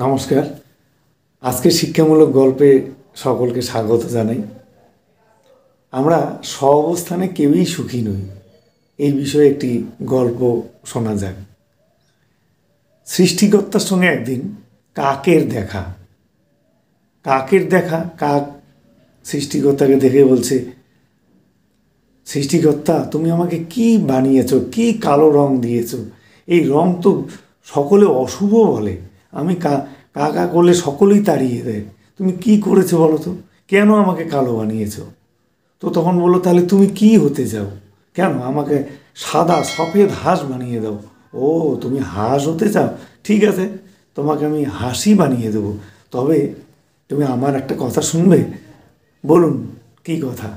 নমস্কার আজকে শিক্ষামূলক গল্পে সকলকে স্বাগত জানাই আমরা স্ব অবস্থানে কেউই সুখী নই এই বিষয়ে একটি গল্প শোনা যাক সৃষ্টিকর্তার সঙ্গে একদিন কাকের দেখা কাকের দেখা কাক সৃষ্টিকর্তাকে দেখে বলছে সৃষ্টিকর্তা তুমি আমাকে কি বানিয়েছ কি কালো রং দিয়েছ এই রং তো সকলে অশুভ বলে আমি কাকা করলে সকলেই তাড়িয়ে দেয় তুমি কি করেছো বলো তো কেন আমাকে কালো বানিয়েছো তো তখন বললো তাহলে তুমি কি হতে যাও কেন আমাকে সাদা সফেদ হাঁস বানিয়ে দাও ও তুমি হাঁস হতে চাও ঠিক আছে তোমাকে আমি হাসি বানিয়ে দেব তবে তুমি আমার একটা কথা শুনবে বলুন কি কথা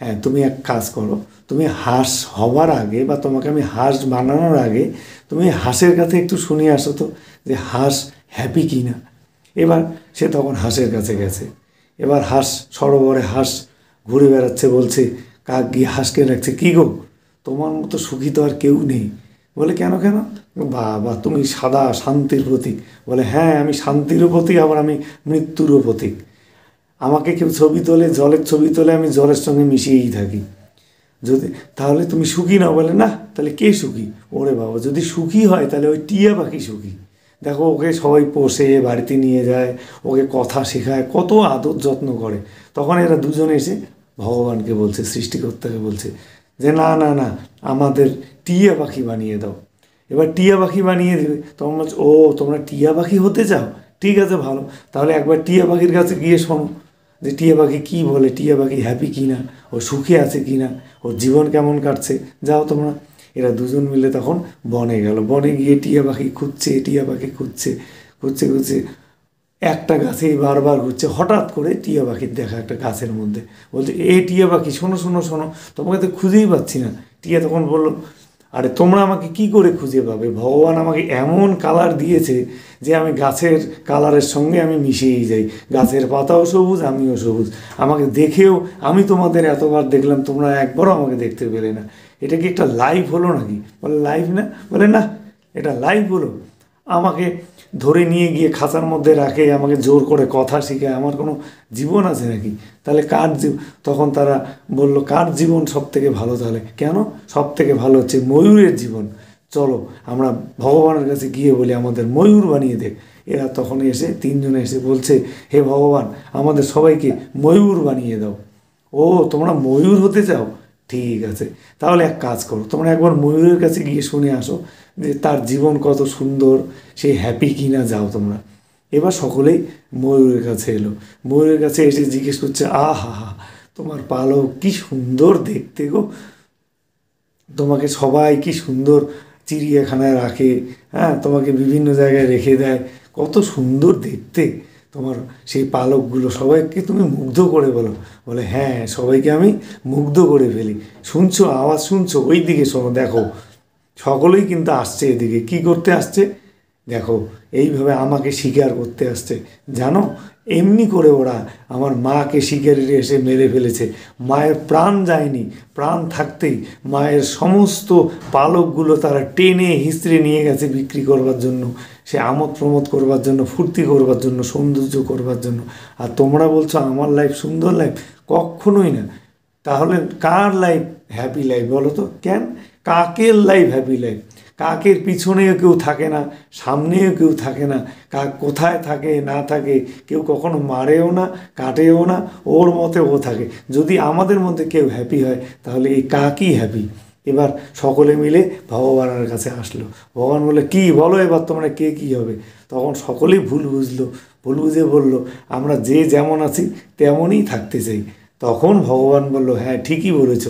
হ্যাঁ তুমি এক কাজ করো তুমি হাঁস হওয়ার আগে বা তোমাকে আমি হাঁস বানানোর আগে তুমি হাঁসের কাছে একটু শুনিয়ে আসো তো যে হাঁস হ্যাপি কি না এবার সে তখন হাঁসের কাছে গেছে এবার হাঁস সরোবরে হাঁস ঘুরে বেড়াচ্ছে বলছে কাক গিয়ে হাঁসকে রাখছে কী গো তোমার মতো সুখী তো আর কেউ নেই বলে কেন কেন বাবা তুমি সাদা শান্তির প্রতীক বলে হ্যাঁ আমি শান্তিরও প্রতীক আবার আমি মৃত্যুরও প্রতীক আমাকে কেউ ছবি তোলে জলের ছবি তোলে আমি জলের সঙ্গে মিশিয়েই থাকি যদি তাহলে তুমি সুখী না বলে না তাহলে কে সুখী ওরে বাবা যদি সুখী হয় তাহলে ওই টিয়া পাখি সুখী দেখো ওকে সবাই পোষে বাড়িতে নিয়ে যায় ওকে কথা শেখায় কত আদর যত্ন করে তখন এরা দুজনে এসে ভগবানকে বলছে সৃষ্টিকর্তাকে বলছে যে না না না আমাদের টিয়া পাখি বানিয়ে দাও এবার টিয়া পাখি বানিয়ে দেবে তখন বলছে ও তোমরা টিয়া পাখি হতে চাও ঠিক আছে ভালো তাহলে একবার টিয়া পাখির কাছে গিয়ে শোনো যে টিয়া পাখি কী বলে টিয়া পাখি হ্যাপি কি না ও সুখে আছে কি না ওর জীবন কেমন কাটছে যাও তোমরা এরা দুজন মিলে তখন বনে গেল বনে গিয়ে টিয়া পাখি খুঁজছে টিয়া পাখি খুঁজছে খুঁজছে খুঁজছে একটা গাছেই বারবার ঘুরছে হঠাৎ করে টিয়া পাখির দেখা একটা গাছের মধ্যে বলছে এ টিয়া পাখি শোনো শোনো শোনো তোমাকে তো খুঁজেই পাচ্ছি না টিয়া তখন বললো আরে তোমরা আমাকে কি করে খুঁজে পাবে ভগবান আমাকে এমন কালার দিয়েছে যে আমি গাছের কালারের সঙ্গে আমি মিশেই যাই গাছের পাতাও সবুজ আমিও সবুজ আমাকে দেখেও আমি তোমাদের এতবার দেখলাম তোমরা একবারও আমাকে দেখতে পেলে না এটা কি একটা লাইভ হলো নাকি বলে লাইভ না বলে না এটা লাইভ হলো আমাকে ধরে নিয়ে গিয়ে খাঁচার মধ্যে রাখে আমাকে জোর করে কথা শিখায় আমার কোনো জীবন আছে নাকি তাহলে কার জীব তখন তারা বলল কার জীবন সব থেকে ভালো তাহলে কেন সব থেকে ভালো হচ্ছে ময়ূরের জীবন চলো আমরা ভগবানের কাছে গিয়ে বলি আমাদের ময়ূর বানিয়ে দেখ এরা তখন এসে তিনজনে এসে বলছে হে ভগবান আমাদের সবাইকে ময়ূর বানিয়ে দাও ও তোমরা ময়ূর হতে চাও ঠিক আছে তাহলে এক কাজ করো তোমরা একবার ময়ূরের কাছে গিয়ে শুনে আসো যে তার জীবন কত সুন্দর সে হ্যাপি কি না যাও তোমরা এবার সকলেই ময়ূরের কাছে এলো ময়ূরের কাছে এসে জিজ্ঞেস করছে আহা হা তোমার পালক কি সুন্দর দেখতে গো তোমাকে সবাই কি সুন্দর চিড়িয়াখানায় রাখে হ্যাঁ তোমাকে বিভিন্ন জায়গায় রেখে দেয় কত সুন্দর দেখতে তোমার সেই পালকগুলো সবাইকে তুমি মুগ্ধ করে বলো বলে হ্যাঁ সবাইকে আমি মুগ্ধ করে ফেলি শুনছো আওয়াজ শুনছো ওই দিকে শোনো দেখো সকলেই কিন্তু আসছে এদিকে কি করতে আসছে দেখো এইভাবে আমাকে স্বীকার করতে আসছে জানো এমনি করে ওরা আমার মাকে শিকারিরে এসে মেরে ফেলেছে মায়ের প্রাণ যায়নি প্রাণ থাকতেই মায়ের সমস্ত পালকগুলো তারা টেনে হিস্ত্রে নিয়ে গেছে বিক্রি করবার জন্য সে আমোদ প্রমোদ করবার জন্য ফুর্তি করবার জন্য সৌন্দর্য করবার জন্য আর তোমরা বলছো আমার লাইফ সুন্দর লাইফ কখনোই না তাহলে কার লাইফ হ্যাপি লাইফ বলো তো কেন কাকের লাইফ হ্যাপি লাইফ কাকের পিছনেও কেউ থাকে না সামনেও কেউ থাকে না কাক কোথায় থাকে না থাকে কেউ কখনো মারেও না কাটেও না ওর মতে ও থাকে যদি আমাদের মধ্যে কেউ হ্যাপি হয় তাহলে এই কাকই হ্যাপি এবার সকলে মিলে ভগবানের কাছে আসলো ভগবান বলে কি বলো এবার তোমরা কে কি হবে তখন সকলেই ভুল বুঝলো ভুল বুঝে বললো আমরা যে যেমন আছি তেমনই থাকতে চাই তখন ভগবান বলল হ্যাঁ ঠিকই বলেছ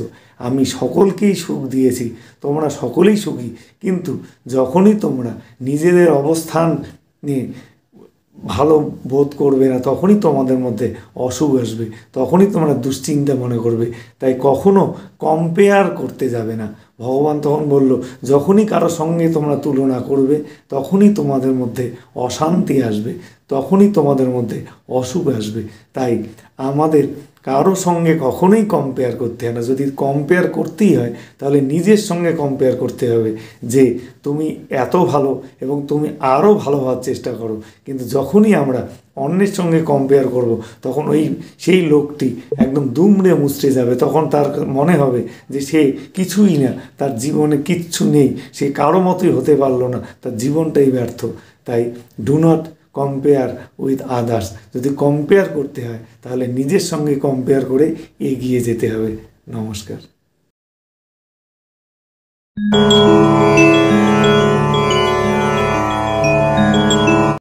আমি সকলকেই সুখ দিয়েছি তোমরা সকলেই সুখী কিন্তু যখনই তোমরা নিজেদের অবস্থান নিয়ে ভালো বোধ করবে না তখনই তোমাদের মধ্যে অসুখ আসবে তখনই তোমরা দুশ্চিন্তা মনে করবে তাই কখনো কম্পেয়ার করতে যাবে না ভগবান তখন বলল যখনই কারো সঙ্গে তোমরা তুলনা করবে তখনই তোমাদের মধ্যে অশান্তি আসবে তখনই তোমাদের মধ্যে অসুখ আসবে তাই আমাদের কারো সঙ্গে কখনোই কম্পেয়ার করতে হয় না যদি কম্পেয়ার করতেই হয় তাহলে নিজের সঙ্গে কম্পেয়ার করতে হবে যে তুমি এত ভালো এবং তুমি আরও ভালো হওয়ার চেষ্টা করো কিন্তু যখনই আমরা অন্যের সঙ্গে কম্পেয়ার করব তখন ওই সেই লোকটি একদম দুমড়ে মুচড়ে যাবে তখন তার মনে হবে যে সে কিছুই না তার জীবনে কিচ্ছু নেই সে কারো মতোই হতে পারলো না তার জীবনটাই ব্যর্থ তাই do not compare with others যদি কম্পেয়ার করতে হয় তাহলে নিজের সঙ্গে কম্পেয়ার করে এগিয়ে যেতে হবে নমস্কার